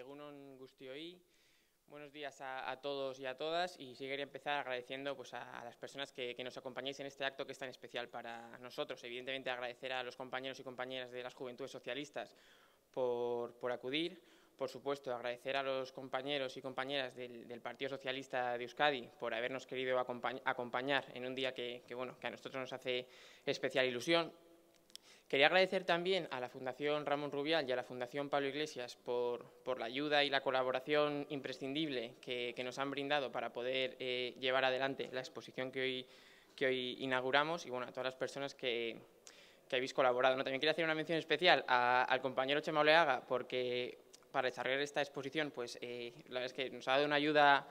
Egunon Gustioí. Buenos días a, todos y a todas y sí quería empezar agradeciendo pues, a, las personas que, nos acompañáis en este acto que es tan especial para nosotros. Evidentemente agradecer a los compañeros y compañeras de las Juventudes Socialistas por, acudir. Por supuesto, agradecer a los compañeros y compañeras del, Partido Socialista de Euskadi por habernos querido acompañar en un día que, bueno, que a nosotros nos hace especial ilusión Quería agradecer también a la Fundación Ramón Rubial y a la Fundación Pablo Iglesias por, la ayuda y la colaboración imprescindible que, nos han brindado para poder eh, llevar adelante la exposición que hoy, que hoy inauguramos y bueno, a todas las personas que, habéis colaborado. ¿no? También quería hacer una mención especial al compañero Chema Oleaga porque para desarrollar esta exposición pues eh, la verdad es que nos ha dado una ayuda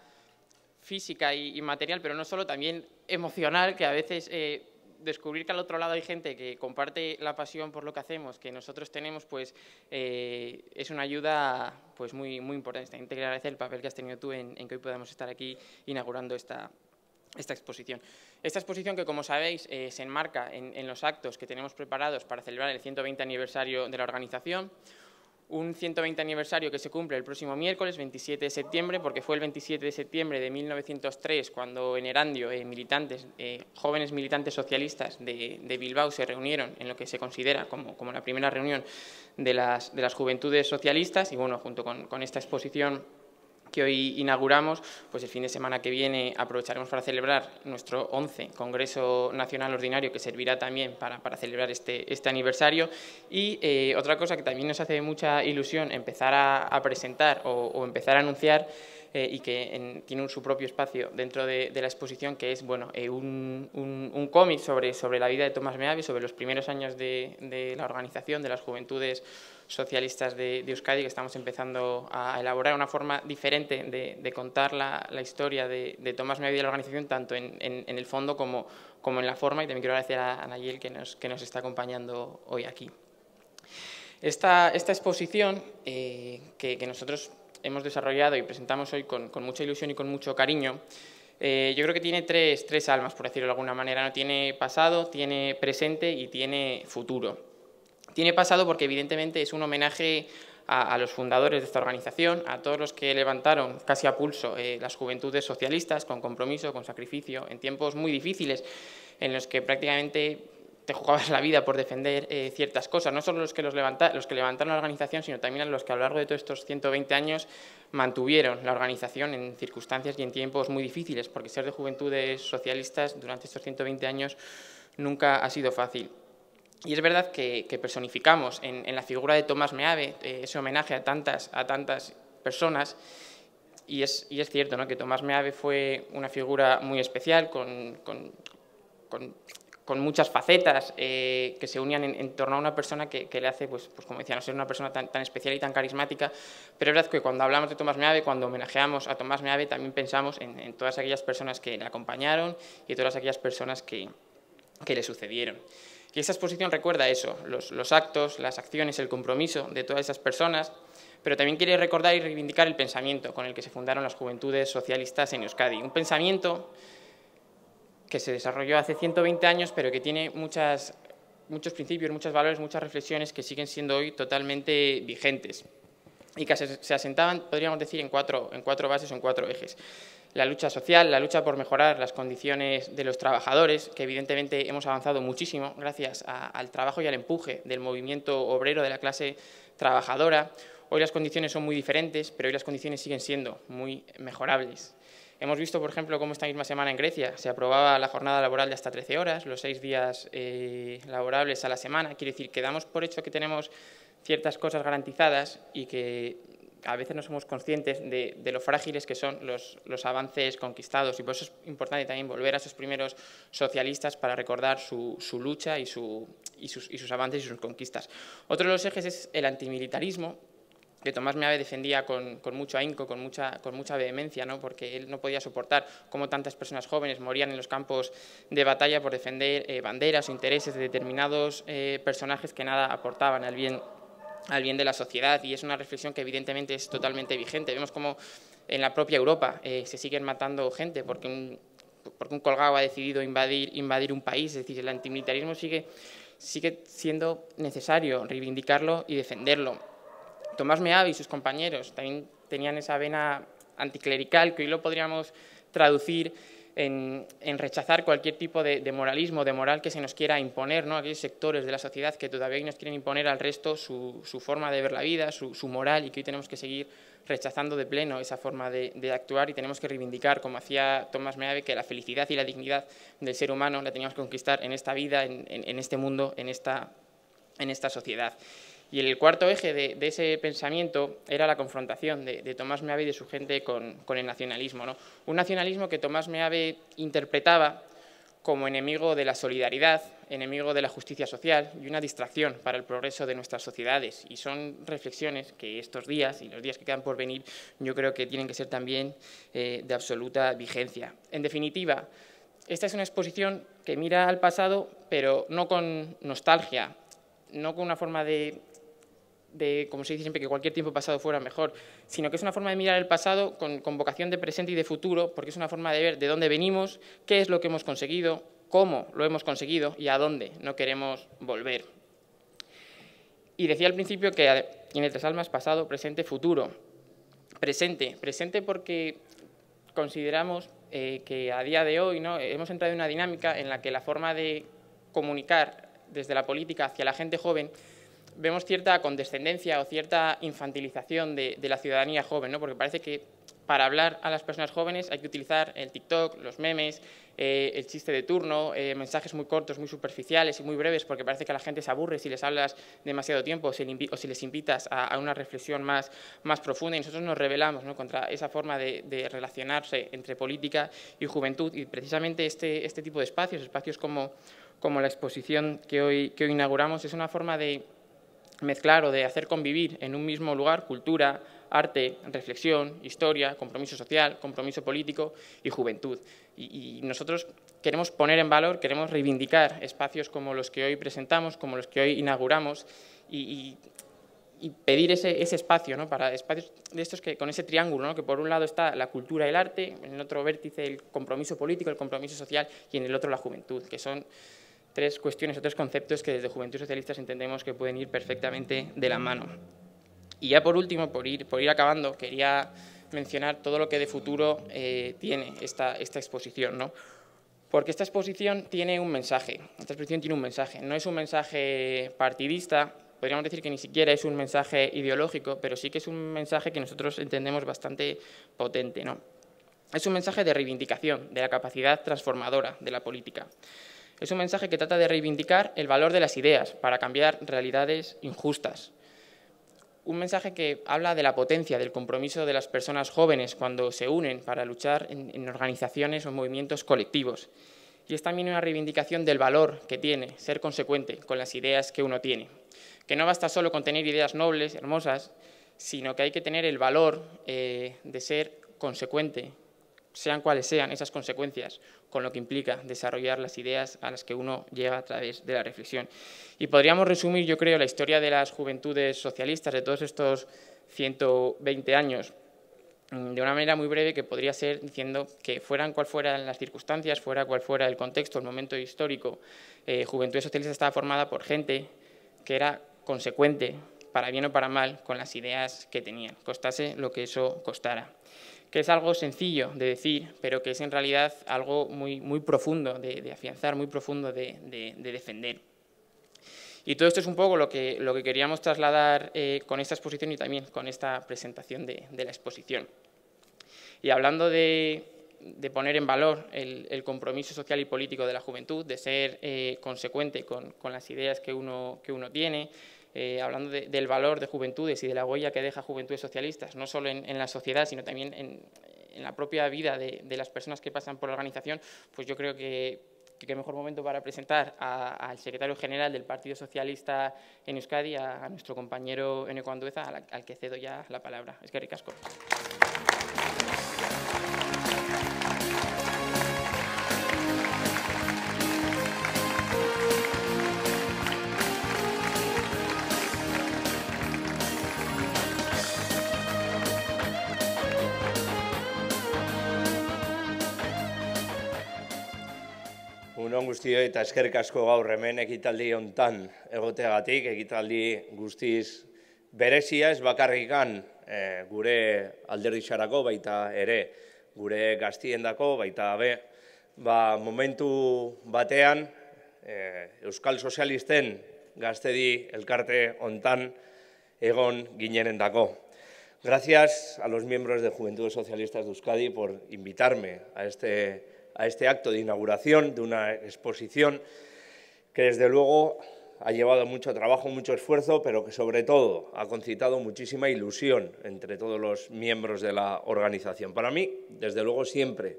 física y, material, pero no solo, también emocional, que a veces eh, descubrir que al otro lado hay gente que comparte la pasión por lo que hacemos, que nosotros tenemos, pues eh, es una ayuda pues muy, muy importante. Te agradecer el papel que has tenido tú en, que hoy podamos estar aquí inaugurando esta, exposición. Esta exposición que, como sabéis, eh, se enmarca en, en, los actos que tenemos preparados para celebrar el 120 aniversario de la organización, un 120 aniversario que se cumple el próximo miércoles, 27 de septiembre, porque fue el 27 de septiembre de 1903 cuando en Erandio eh, militantes, eh, jóvenes militantes socialistas de, Bilbao se reunieron en lo que se considera como, la primera reunión de las, de las juventudes socialistas y bueno, junto con esta exposición que hoy inauguramos, pues el fin de semana que viene aprovecharemos para celebrar nuestro 11 Congreso Nacional Ordinario, que servirá también para, celebrar este, este aniversario. Y eh, otra cosa que también nos hace mucha ilusión empezar a, presentar o, o empezar a anunciar eh, y que tiene un, su propio espacio dentro de, la exposición, que es bueno, eh, un, cómic sobre, sobre la vida de Tomás Meavi, sobre los primeros años de, la organización, de las juventudes socialistas de, Euskadi que estamos empezando a elaborar una forma diferente de, contar la, historia de, de Tomás Meavi y de la organización, tanto en, el fondo como, como en la forma. Y también quiero agradecer a, Nayel que nos, que nos está acompañando hoy aquí. Esta, esta exposición, eh, que, nosotros hemos desarrollado y presentamos hoy con, mucha ilusión y con mucho cariño, eh, yo creo que tiene tres, almas, por decirlo de alguna manera. ¿no? Tiene pasado, tiene presente y tiene futuro. Tiene pasado porque evidentemente es un homenaje a, los fundadores de esta organización, a todos los que levantaron casi a pulso eh, las juventudes socialistas con compromiso, con sacrificio, en tiempos muy difíciles en los que prácticamente te jugabas la vida por defender eh, ciertas cosas, no solo los que, los, los que levantaron la organización, sino también a los que a lo largo de todos estos 120 años mantuvieron la organización en circunstancias y en tiempos muy difíciles, porque ser de juventudes socialistas durante estos 120 años nunca ha sido fácil. Y es verdad que, personificamos en, la figura de Tomás Meave eh, ese homenaje a tantas, a tantas personas, y es, y es cierto ¿no? que Tomás Meave fue una figura muy especial, con, con con muchas facetas eh, que se unían en, torno a una persona que, le hace, pues, pues, como decía, no ser una persona tan, especial y tan carismática, pero es verdad que cuando hablamos de Tomás Meave, cuando homenajeamos a Tomás Meave, también pensamos en, todas aquellas personas que le acompañaron y todas aquellas personas que, que le sucedieron. Y esta exposición recuerda eso, los, los actos, las acciones, el compromiso de todas esas personas, pero también quiere recordar y reivindicar el pensamiento con el que se fundaron las juventudes socialistas en Euskadi. Un pensamiento que se desarrolló hace 120 años, pero que tiene muchos principios, muchos valores, muchas reflexiones que siguen siendo hoy totalmente vigentes y que se asentaban, podríamos decir, en cuatro, en cuatro bases en cuatro ejes. La lucha social, la lucha por mejorar las condiciones de los trabajadores, que evidentemente hemos avanzado muchísimo gracias al trabajo y al empuje del movimiento obrero de la clase trabajadora. Hoy las condiciones son muy diferentes, pero hoy las condiciones siguen siendo muy mejorables. Hemos visto, por ejemplo, cómo esta misma semana en Grecia se aprobaba la jornada laboral de hasta 13 horas, los seis días eh, laborables a la semana. Quiere decir que damos por hecho que tenemos ciertas cosas garantizadas y que a veces no somos conscientes de, lo frágiles que son los, avances conquistados. Y por eso es importante también volver a esos primeros socialistas para recordar su, lucha y sus avances y sus conquistas. Otro de los ejes es el antimilitarismo, que Tomás Meave defendía con, mucho ahínco, con mucha, vehemencia, ¿no? porque él no podía soportar cómo tantas personas jóvenes morían en los campos de batalla por defender eh, banderas o intereses de determinados eh, personajes que nada aportaban al bien, al bien de la sociedad. Y es una reflexión que evidentemente es totalmente vigente. Vemos cómo en la propia Europa eh, se siguen matando gente porque un, colgado ha decidido invadir, un país. Es decir, el antimilitarismo sigue siendo necesario reivindicarlo y defenderlo Tomás Meave y sus compañeros también tenían esa vena anticlerical que hoy lo podríamos traducir en, rechazar cualquier tipo de, moralismo, de moral que se nos quiera imponer, ¿no? aquellos sectores de la sociedad que todavía hoy nos quieren imponer al resto su, forma de ver la vida, su, moral y que hoy tenemos que seguir rechazando de pleno esa forma de, actuar y tenemos que reivindicar, como hacía Tomás Meave, que la felicidad y la dignidad del ser humano la teníamos que conquistar en esta vida, en, este mundo, en esta sociedad. Y el cuarto eje de, ese pensamiento era la confrontación de, Tomás Meave y de su gente con, el nacionalismo. ¿no? Un nacionalismo que Tomás Meave interpretaba como enemigo de la solidaridad, enemigo de la justicia social y una distracción para el progreso de nuestras sociedades. Y son reflexiones que estos días y los días que quedan por venir yo creo que tienen que ser también eh, de absoluta vigencia. En definitiva, esta es una exposición que mira al pasado, pero no con nostalgia, no con una forma de de, como se dice siempre, que cualquier tiempo pasado fuera mejor, sino que es una forma de mirar el pasado con, con vocación de presente y de futuro, porque es una forma de ver de dónde venimos, qué es lo que hemos conseguido, cómo lo hemos conseguido y a dónde no queremos volver. Y decía al principio que eh, tiene tres almas, pasado, presente, futuro. Presente, presente porque consideramos eh, que a día de hoy ¿no? hemos entrado en una dinámica en la que la forma de comunicar desde la política hacia la gente joven vemos cierta condescendencia o cierta infantilización de, la ciudadanía joven, ¿no? porque parece que para hablar a las personas jóvenes hay que utilizar el TikTok, los memes, eh, el chiste de turno, eh, mensajes muy cortos, muy superficiales y muy breves, porque parece que a la gente se aburre si les hablas demasiado tiempo o si, les invitas a, una reflexión más, más profunda. Y nosotros nos rebelamos ¿no? contra esa forma de, de, relacionarse entre política y juventud. Y precisamente este, este tipo de espacios, espacios como, como la exposición que hoy, que hoy inauguramos, es una forma de mezclar o de hacer convivir en un mismo lugar cultura, arte, reflexión, historia, compromiso social, compromiso político y juventud. Y, nosotros queremos poner en valor, queremos reivindicar espacios como los que hoy presentamos, como los que hoy inauguramos y, pedir ese, espacio, ¿no? para espacios de estos que con ese triángulo, ¿no? que por un lado está la cultura y el arte, en el otro vértice el compromiso político, el compromiso social y en el otro la juventud, que son tres cuestiones o conceptos que desde Juventud Socialistas entendemos que pueden ir perfectamente de la mano. Y ya por último, por ir, por ir acabando, quería mencionar todo lo que de futuro eh, tiene esta, esta exposición. ¿no? Porque esta exposición tiene un mensaje, esta exposición tiene un mensaje, no es un mensaje partidista, podríamos decir que ni siquiera es un mensaje ideológico, pero sí que es un mensaje que nosotros entendemos bastante potente. ¿no? Es un mensaje de reivindicación de la capacidad transformadora de la política. Es un mensaje que trata de reivindicar el valor de las ideas para cambiar realidades injustas. Un mensaje que habla de la potencia del compromiso de las personas jóvenes cuando se unen para luchar en, organizaciones o movimientos colectivos. Y es también una reivindicación del valor que tiene ser consecuente con las ideas que uno tiene. Que no basta solo con tener ideas nobles, hermosas, sino que hay que tener el valor eh, de ser consecuente sean cuales sean esas consecuencias, con lo que implica desarrollar las ideas a las que uno llega a través de la reflexión. Y podríamos resumir, yo creo, la historia de las juventudes socialistas de todos estos 120 años mm, de una manera muy breve que podría ser diciendo que fueran cual fueran las circunstancias, fuera cual fuera el contexto, el momento histórico, eh, Juventud Socialista estaba formada por gente que era consecuente, para bien o para mal, con las ideas que tenían, costase lo que eso costara que es algo sencillo de decir, pero que es en realidad algo muy, muy profundo de, afianzar, muy profundo de, defender. Y todo esto es un poco lo que, queríamos trasladar eh, con esta exposición y también con esta presentación de, la exposición. Y hablando de, poner en valor el, compromiso social y político de la juventud, de ser eh, consecuente con, las ideas que uno tiene, eh, hablando del valor de Juventudes y de la huella que deja Juventudes Socialistas, no solo en, la sociedad, sino también en, la propia vida de, las personas que pasan por la organización, pues yo creo que qué mejor momento para presentar al secretario general del Partido Socialista en Euskadi, a, nuestro compañero Eneco Andueza, al, al, que cedo ya la palabra. Es que ricasco. guztioi eta eskerrik asko gaur hemen ekitaldi hontan egoteagatik, ekitaldi guztiz berezia ez bakarrikan eh, gure alderdi xarako, baita ere gure gaztiendako, baita be, ba, momentu batean eh, Euskal Sozialisten gaztedi elkarte hontan egon ginenen dako. Gracias a los miembros de Juventudes Socialistas de Euskadi por invitarme a este a este acto de inauguración de una exposición que desde luego ha llevado mucho trabajo, mucho esfuerzo, pero que sobre todo ha concitado muchísima ilusión entre todos los miembros de la organización. Para mí, desde luego, siempre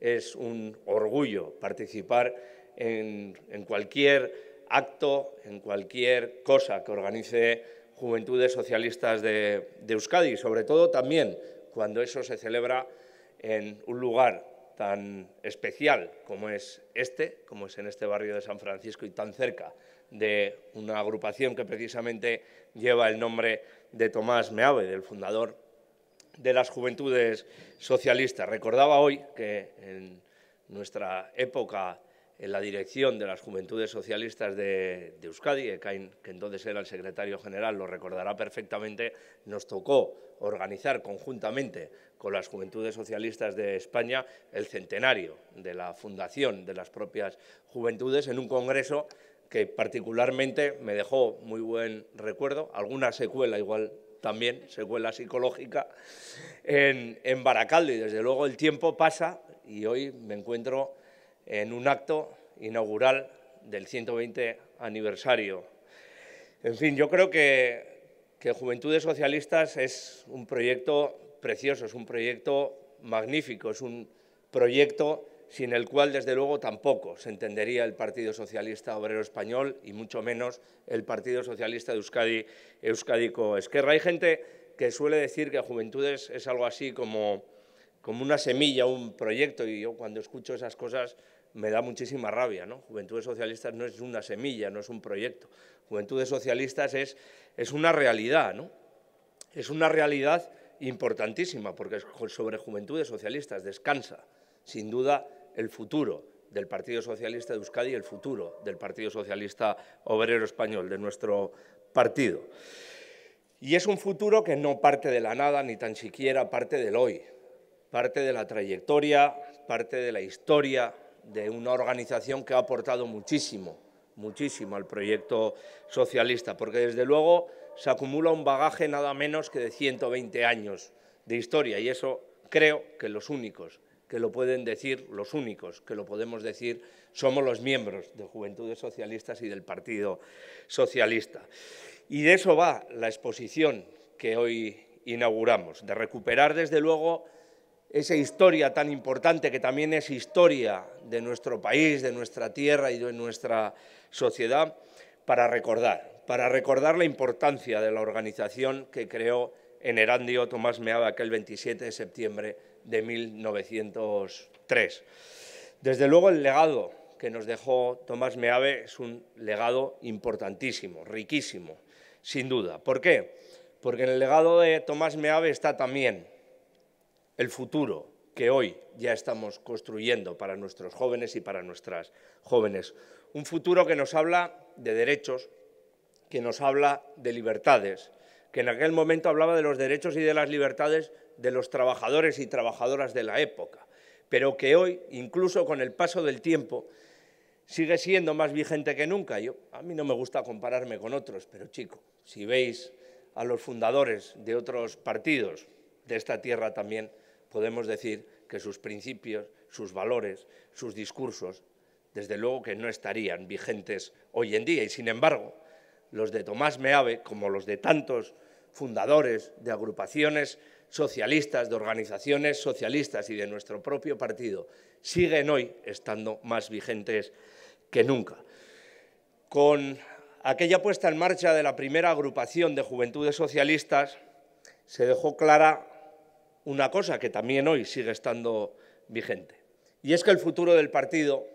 es un orgullo participar en, cualquier acto, en cualquier cosa que organice Juventudes Socialistas de, de Euskadi, sobre todo también cuando eso se celebra en un lugar tan especial como es este, como es en este barrio de San Francisco y tan cerca de una agrupación que precisamente lleva el nombre de Tomás Meave, del fundador de las Juventudes Socialistas. Recordaba hoy que en nuestra época en la dirección de las Juventudes Socialistas de, Euskadi, que entonces era el secretario general, lo recordará perfectamente, nos tocó organizar conjuntamente con las Juventudes Socialistas de España el centenario de la fundación de las propias juventudes en un congreso que particularmente me dejó muy buen recuerdo, alguna secuela igual también, secuela psicológica, en, en Baracaldo. Y desde luego el tiempo pasa y hoy me encuentro en un acto inaugural del 120 aniversario. En fin, yo creo que, Juventudes Socialistas es un proyecto precioso, es un proyecto magnífico, es un proyecto sin el cual, desde luego, tampoco se entendería el Partido Socialista Obrero Español y mucho menos el Partido Socialista de Euskadi, Euskadico Esquerra. Hay gente que suele decir que Juventudes es algo así como, como una semilla, un proyecto, y yo cuando escucho esas cosas me da muchísima rabia. ¿no? Juventudes Socialistas no es una semilla, no es un proyecto. Juventudes Socialistas es, una realidad, ¿no? es una realidad importantísima, porque sobre Juventudes Socialistas descansa, sin duda, el futuro del Partido Socialista de Euskadi y el futuro del Partido Socialista Obrero Español, de nuestro partido. Y es un futuro que no parte de la nada, ni tan siquiera parte del hoy, parte de la trayectoria, parte de la historia, de una organización que ha aportado muchísimo, muchísimo al proyecto socialista, porque desde luego se acumula un bagaje nada menos que de 120 años de historia y eso creo que los únicos que lo pueden decir, los únicos que lo podemos decir, somos los miembros de Juventudes Socialistas y del Partido Socialista. Y de eso va la exposición que hoy inauguramos, de recuperar desde luego esa historia tan importante que también es historia de nuestro país, de nuestra tierra y de nuestra sociedad, para recordar, para recordar la importancia de la organización que creó en Erandio Tomás Meave aquel 27 de septiembre de 1903. Desde luego el legado que nos dejó Tomás Meave es un legado importantísimo, riquísimo, sin duda. ¿Por qué? Porque en el legado de Tomás Meave está también el futuro que hoy ya estamos construyendo para nuestros jóvenes y para nuestras jóvenes. Un futuro que nos habla de derechos, que nos habla de libertades, que en aquel momento hablaba de los derechos y de las libertades de los trabajadores y trabajadoras de la época, pero que hoy, incluso con el paso del tiempo, sigue siendo más vigente que nunca. Yo, a mí no me gusta compararme con otros, pero chico, si veis a los fundadores de otros partidos de esta tierra también, podemos decir que sus principios, sus valores, sus discursos, desde luego que no estarían vigentes hoy en día. Y sin embargo, los de Tomás Meave, como los de tantos fundadores de agrupaciones socialistas, de organizaciones socialistas y de nuestro propio partido, siguen hoy estando más vigentes que nunca. Con aquella puesta en marcha de la primera agrupación de juventudes socialistas, se dejó clara una cosa que también hoy sigue estando vigente. Y es que el futuro del partido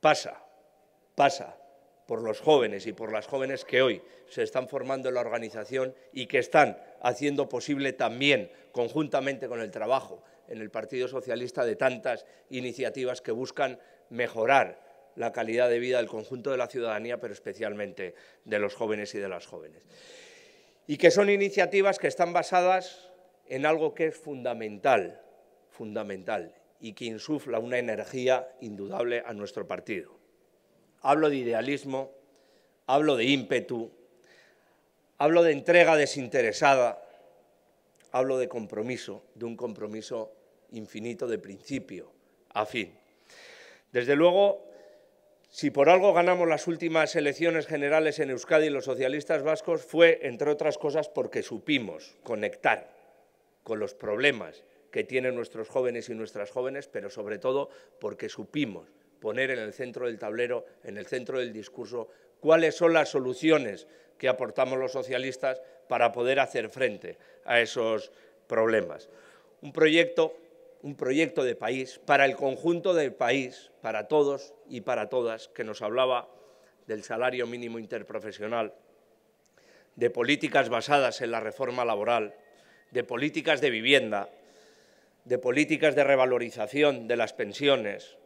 pasa, pasa por los jóvenes y por las jóvenes que hoy se están formando en la organización y que están haciendo posible también, conjuntamente con el trabajo en el Partido Socialista, de tantas iniciativas que buscan mejorar la calidad de vida del conjunto de la ciudadanía, pero especialmente de los jóvenes y de las jóvenes. Y que son iniciativas que están basadas en algo que es fundamental, fundamental, y que insufla una energía indudable a nuestro partido. Hablo de idealismo, hablo de ímpetu, hablo de entrega desinteresada, hablo de compromiso, de un compromiso infinito de principio a fin. Desde luego, si por algo ganamos las últimas elecciones generales en Euskadi los socialistas vascos fue, entre otras cosas, porque supimos conectar con los problemas que tienen nuestros jóvenes y nuestras jóvenes, pero sobre todo porque supimos poner en el centro del tablero, en el centro del discurso, cuáles son las soluciones que aportamos los socialistas para poder hacer frente a esos problemas. Un proyecto, un proyecto de país para el conjunto del país, para todos y para todas, que nos hablaba del salario mínimo interprofesional, de políticas basadas en la reforma laboral, de políticas de vivienda, de políticas de revalorización de las pensiones,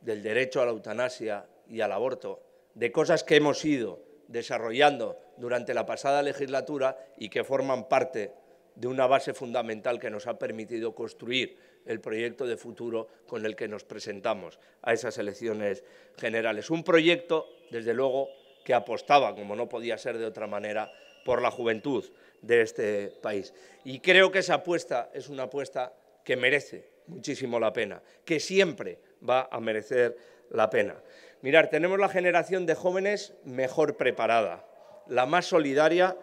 del derecho a la eutanasia y al aborto, de cosas que hemos ido desarrollando durante la pasada legislatura y que forman parte de una base fundamental que nos ha permitido construir el proyecto de futuro con el que nos presentamos a esas elecciones generales. Un proyecto, desde luego, que apostaba, como no podía ser de otra manera, por la juventud de este país. Y creo que esa apuesta es una apuesta que merece muchísimo la pena, que siempre va a merecer la pena. Mirar, tenemos la generación de jóvenes mejor preparada, la más solidaria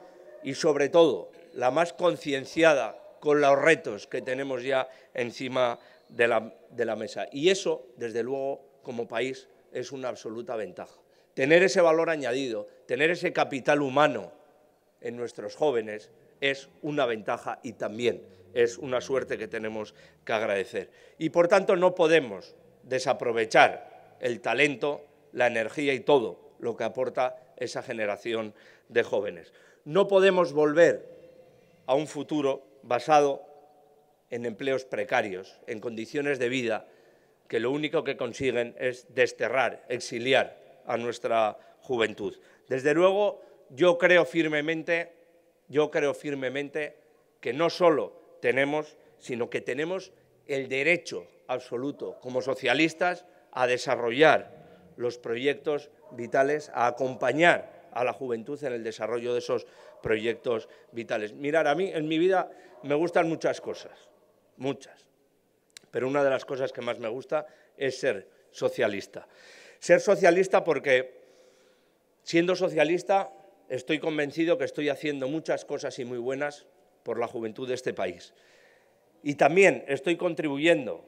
y sobre todo la más concienciada con los retos que tenemos ya encima de la, de la mesa. Y eso, desde luego, como país, es una absoluta ventaja. Tener ese valor añadido, tener ese capital humano en nuestros jóvenes es una ventaja y también es una suerte que tenemos que agradecer. Y por tanto no podemos desaprovechar el talento, la energía y todo lo que aporta esa generación de jóvenes. No podemos volver a un futuro basado en empleos precarios, en condiciones de vida que lo único que consiguen es desterrar, exiliar a nuestra juventud. Desde luego, yo creo firmemente, yo creo firmemente que no solo tenemos, sino que tenemos el derecho absoluto como socialistas a desarrollar los proyectos vitales, a acompañar a la juventud en el desarrollo de esos proyectos vitales. Mirar, a mí en mi vida me gustan muchas cosas, muchas, pero una de las cosas que más me gusta es ser socialista. Ser socialista porque, siendo socialista, estoy convencido que estoy haciendo muchas cosas y muy buenas por la juventud de este país. Y también estoy contribuyendo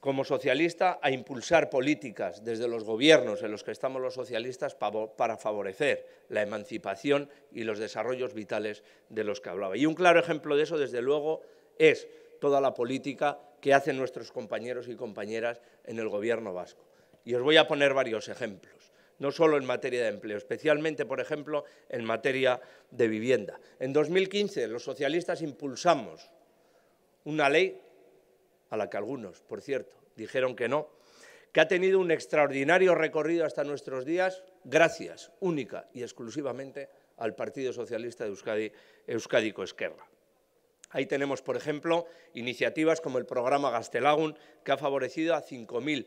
como socialista a impulsar políticas desde los gobiernos en los que estamos los socialistas para favorecer la emancipación y los desarrollos vitales de los que hablaba. Y un claro ejemplo de eso, desde luego, es toda la política que hacen nuestros compañeros y compañeras en el gobierno vasco. Y os voy a poner varios ejemplos, no solo en materia de empleo, especialmente, por ejemplo, en materia de vivienda. En 2015 los socialistas impulsamos una ley, a la que algunos, por cierto, dijeron que no, que ha tenido un extraordinario recorrido hasta nuestros días, gracias única y exclusivamente al Partido Socialista de Euskadi, Euskadico Esquerra. Ahí tenemos, por ejemplo, iniciativas como el programa Gastelagun, que ha favorecido a 5.000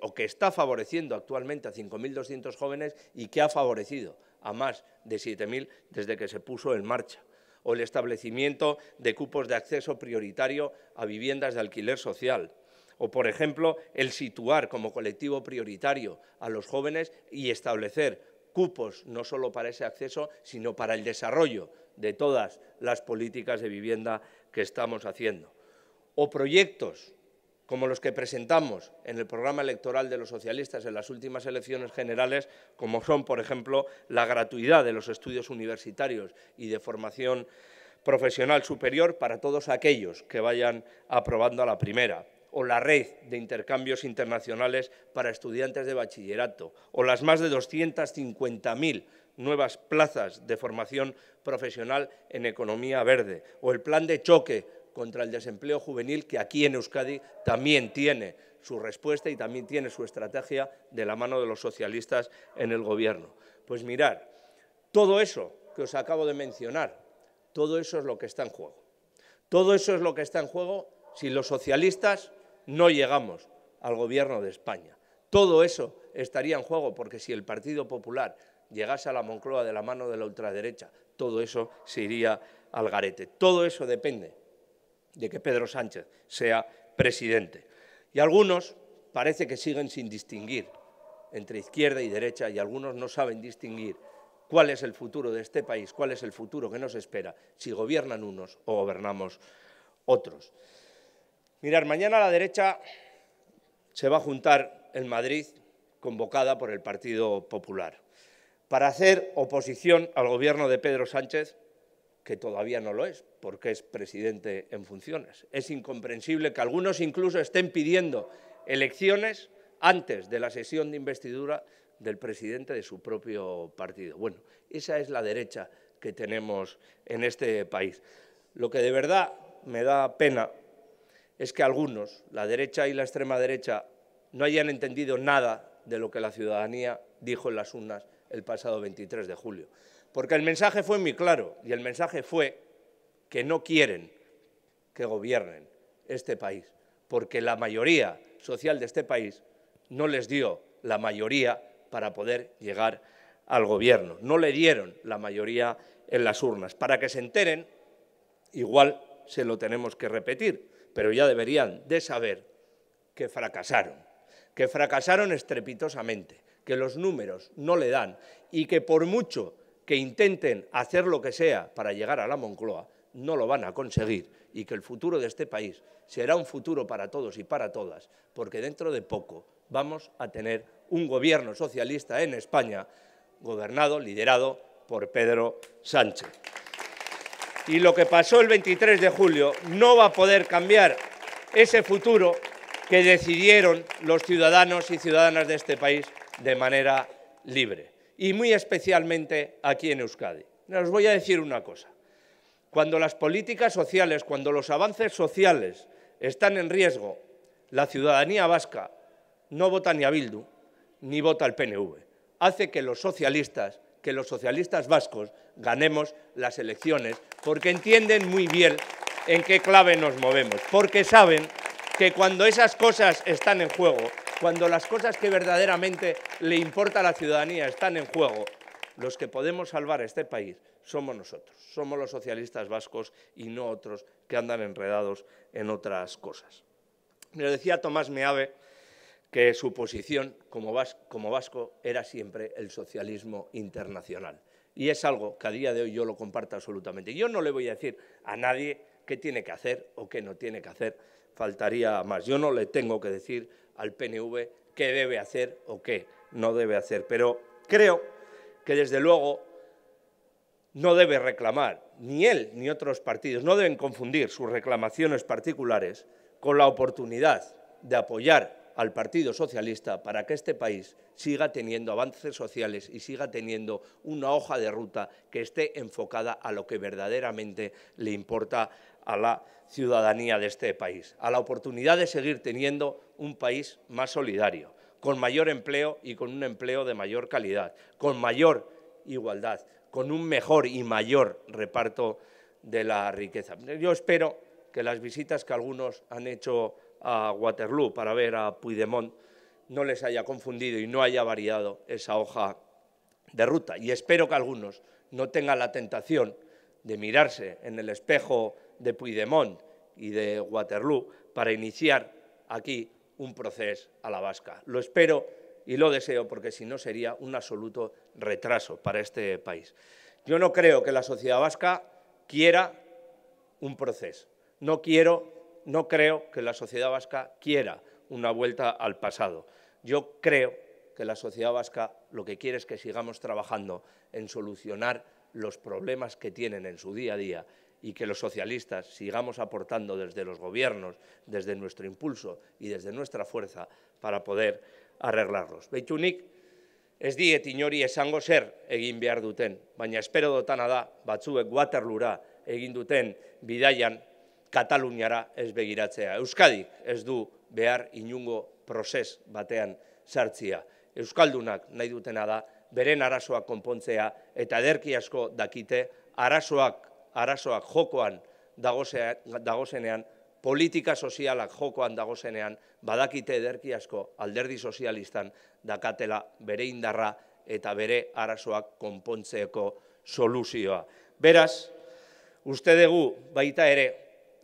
o que está favoreciendo actualmente a 5.200 jóvenes y que ha favorecido a más de 7.000 desde que se puso en marcha, o el establecimiento de cupos de acceso prioritario a viviendas de alquiler social, o, por ejemplo, el situar como colectivo prioritario a los jóvenes y establecer cupos no solo para ese acceso, sino para el desarrollo de todas las políticas de vivienda que estamos haciendo, o proyectos como los que presentamos en el programa electoral de los socialistas en las últimas elecciones generales, como son, por ejemplo, la gratuidad de los estudios universitarios y de formación profesional superior para todos aquellos que vayan aprobando a la primera, o la red de intercambios internacionales para estudiantes de bachillerato, o las más de 250.000 nuevas plazas de formación profesional en economía verde, o el plan de choque contra el desempleo juvenil, que aquí en Euskadi también tiene su respuesta y también tiene su estrategia de la mano de los socialistas en el Gobierno. Pues mirar, todo eso que os acabo de mencionar, todo eso es lo que está en juego. Todo eso es lo que está en juego si los socialistas no llegamos al Gobierno de España. Todo eso estaría en juego porque si el Partido Popular llegase a la Moncloa de la mano de la ultraderecha, todo eso se iría al garete. Todo eso depende de que Pedro Sánchez sea presidente. Y algunos parece que siguen sin distinguir entre izquierda y derecha y algunos no saben distinguir cuál es el futuro de este país, cuál es el futuro que nos espera si gobiernan unos o gobernamos otros. Mirar, mañana la derecha se va a juntar en Madrid convocada por el Partido Popular para hacer oposición al gobierno de Pedro Sánchez que todavía no lo es, porque es presidente en funciones. Es incomprensible que algunos incluso estén pidiendo elecciones antes de la sesión de investidura del presidente de su propio partido. Bueno, esa es la derecha que tenemos en este país. Lo que de verdad me da pena es que algunos, la derecha y la extrema derecha, no hayan entendido nada de lo que la ciudadanía dijo en las urnas el pasado 23 de julio. Porque el mensaje fue muy claro y el mensaje fue que no quieren que gobiernen este país, porque la mayoría social de este país no les dio la mayoría para poder llegar al gobierno, no le dieron la mayoría en las urnas. Para que se enteren, igual se lo tenemos que repetir, pero ya deberían de saber que fracasaron, que fracasaron estrepitosamente, que los números no le dan y que por mucho que intenten hacer lo que sea para llegar a la Moncloa, no lo van a conseguir y que el futuro de este país será un futuro para todos y para todas, porque dentro de poco vamos a tener un gobierno socialista en España gobernado, liderado por Pedro Sánchez. Y lo que pasó el 23 de julio no va a poder cambiar ese futuro que decidieron los ciudadanos y ciudadanas de este país de manera libre y muy especialmente aquí en Euskadi. Les voy a decir una cosa. Cuando las políticas sociales, cuando los avances sociales están en riesgo, la ciudadanía vasca no vota ni a Bildu ni vota al PNV. Hace que los socialistas, que los socialistas vascos ganemos las elecciones porque entienden muy bien en qué clave nos movemos, porque saben que cuando esas cosas están en juego, cuando las cosas que verdaderamente le importa a la ciudadanía están en juego, los que podemos salvar a este país somos nosotros, somos los socialistas vascos y no otros que andan enredados en otras cosas. lo decía Tomás Meave que su posición como, como vasco era siempre el socialismo internacional. Y es algo que a día de hoy yo lo comparto absolutamente. Yo no le voy a decir a nadie qué tiene que hacer o qué no tiene que hacer, faltaría más. Yo no le tengo que decir al PNV qué debe hacer o qué no debe hacer. Pero creo que desde luego no debe reclamar, ni él ni otros partidos, no deben confundir sus reclamaciones particulares con la oportunidad de apoyar al Partido Socialista para que este país siga teniendo avances sociales y siga teniendo una hoja de ruta que esté enfocada a lo que verdaderamente le importa a la ciudadanía de este país, a la oportunidad de seguir teniendo un país más solidario, con mayor empleo y con un empleo de mayor calidad, con mayor igualdad, con un mejor y mayor reparto de la riqueza. Yo espero que las visitas que algunos han hecho a Waterloo para ver a Puigdemont no les haya confundido y no haya variado esa hoja de ruta. Y espero que algunos no tengan la tentación de mirarse en el espejo de Puigdemont y de Waterloo para iniciar aquí un proceso a la vasca. Lo espero y lo deseo porque si no sería un absoluto retraso para este país. Yo no creo que la sociedad vasca quiera un proceso. No quiero, no creo que la sociedad vasca quiera una vuelta al pasado. Yo creo que la sociedad vasca lo que quiere es que sigamos trabajando en solucionar los problemas que tienen en su día a día y que los socialistas sigamos aportando desde los gobiernos, desde nuestro impulso y desde nuestra fuerza para poder arreglarlos. Beitunik, ez diet inori esango zer egin behar duten, baina espero dotana da batzuek waterlura egin duten bidaian Kataluniara ez begiratzea. Euskadik ez du behar inungo proses batean sartzia. Euskaldunak nahi dutena da beren arazoak konpontzea eta derki asko dakite arazoak arazoak jokoan dagozenean, politika sozialak jokoan dagozenean, badakite ederki asko alderdi sozialistan dakatela bere indarra eta bere arazoak konpontzeeko soluzioa. Beraz, uste dugu baita ere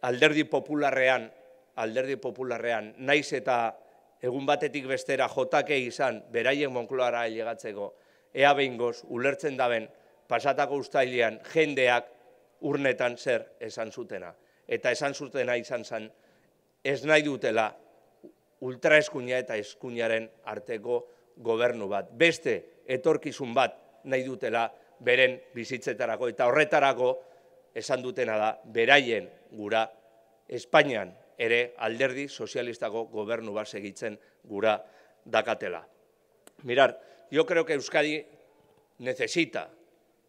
alderdi popularrean, alderdi popularrean, naiz eta egun batetik bestera jotake izan beraien monkloara ailegatzeko, ea behingoz, ulertzen daben, pasatako ustailean, jendeak, urnetan zer esan zutena. Eta esan zutena izan zen, ez nahi dutela ultraeskunia eta eskuniaren arteko gobernu bat. Beste etorkizun bat nahi dutela beren bizitzetarako eta horretarako esan dutena da beraien gura Espainian ere alderdi sozialistako gobernu bat segitzen gura dakatela. Mirar, jo creo que Euskadi necesita,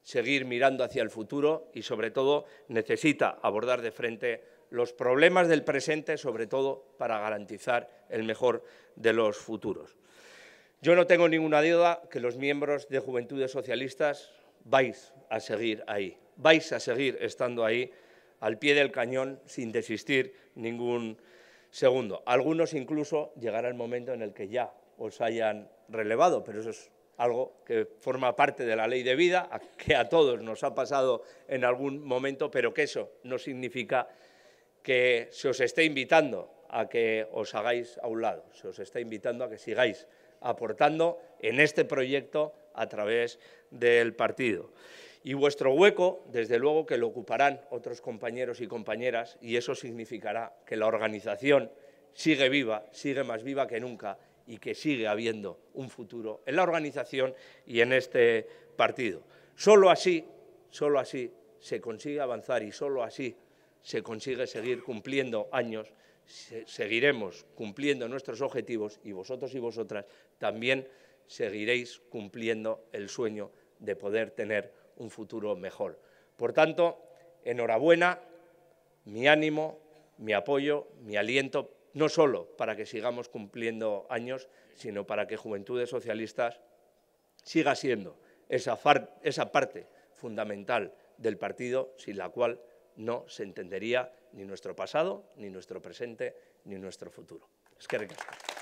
seguir mirando hacia el futuro y, sobre todo, necesita abordar de frente los problemas del presente, sobre todo para garantizar el mejor de los futuros. Yo no tengo ninguna duda que los miembros de Juventudes Socialistas vais a seguir ahí, vais a seguir estando ahí al pie del cañón sin desistir ningún segundo. Algunos incluso llegarán al momento en el que ya os hayan relevado, pero eso es algo que forma parte de la ley de vida, que a todos nos ha pasado en algún momento, pero que eso no significa que se os esté invitando a que os hagáis a un lado, se os está invitando a que sigáis aportando en este proyecto a través del partido. Y vuestro hueco, desde luego, que lo ocuparán otros compañeros y compañeras, y eso significará que la organización sigue viva, sigue más viva que nunca, y que sigue habiendo un futuro en la organización y en este partido. Solo así, solo así se consigue avanzar y solo así se consigue seguir cumpliendo años, seguiremos cumpliendo nuestros objetivos y vosotros y vosotras también seguiréis cumpliendo el sueño de poder tener un futuro mejor. Por tanto, enhorabuena, mi ánimo, mi apoyo, mi aliento no solo para que sigamos cumpliendo años, sino para que Juventudes Socialistas siga siendo esa, parte fundamental del partido sin la cual no se entendería ni nuestro pasado, ni nuestro presente, ni nuestro futuro. Es que